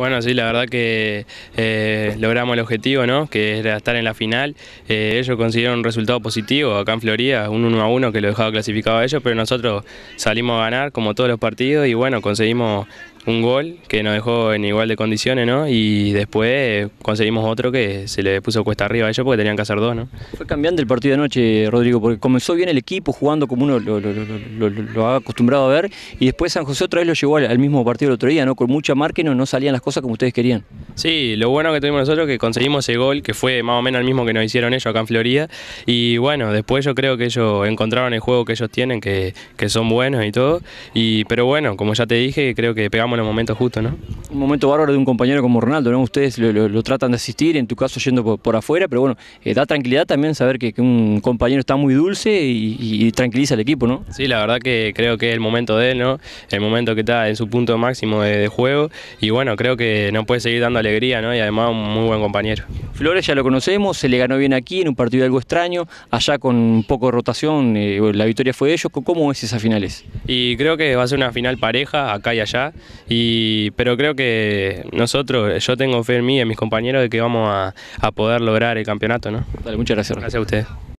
Bueno, sí, la verdad que eh, logramos el objetivo, ¿no? Que era estar en la final. Eh, ellos consiguieron un resultado positivo acá en Florida, un 1 a 1 que lo dejaba clasificado a ellos, pero nosotros salimos a ganar como todos los partidos y bueno, conseguimos un gol que nos dejó en igual de condiciones, ¿no? Y después conseguimos otro que se le puso cuesta arriba a ellos porque tenían que hacer dos, ¿no? Fue cambiante el partido de noche, Rodrigo, porque comenzó bien el equipo jugando como uno lo, ha acostumbrado a ver y después San José otra vez lo llevó al, mismo partido el otro día, ¿no? Con mucha marca y no salían las cosas como ustedes querían. Sí, lo bueno que tuvimos nosotros es que conseguimos ese gol, que fue más o menos el mismo que nos hicieron ellos acá en Florida. Y bueno, después yo creo que ellos encontraron el juego que ellos tienen, que, que son buenos y todo. Y, pero bueno, como ya te dije, creo que pegamos los momentos justos, ¿no? un momento bárbaro de un compañero como Ronaldo, ¿no? Ustedes lo, tratan de asistir, en tu caso yendo por, afuera, pero bueno, eh, da tranquilidad también saber que, un compañero está muy dulce y, tranquiliza al equipo, ¿no? Sí, la verdad que creo que es el momento de él, ¿no? El momento que está en su punto máximo de, juego y bueno, creo que nos puede seguir dando alegría, ¿no? Y además un muy buen compañero. Flores ya lo conocemos, se le ganó bien aquí en un partido algo extraño, allá con un poco de rotación, eh, la victoria fue de ellos, ¿cómo es esas finales? Y creo que va a ser una final pareja, acá y allá, y, pero creo que que nosotros, yo tengo fe en mí y en mis compañeros de que vamos a, a poder lograr el campeonato, ¿no? Dale, muchas gracias. Gracias a usted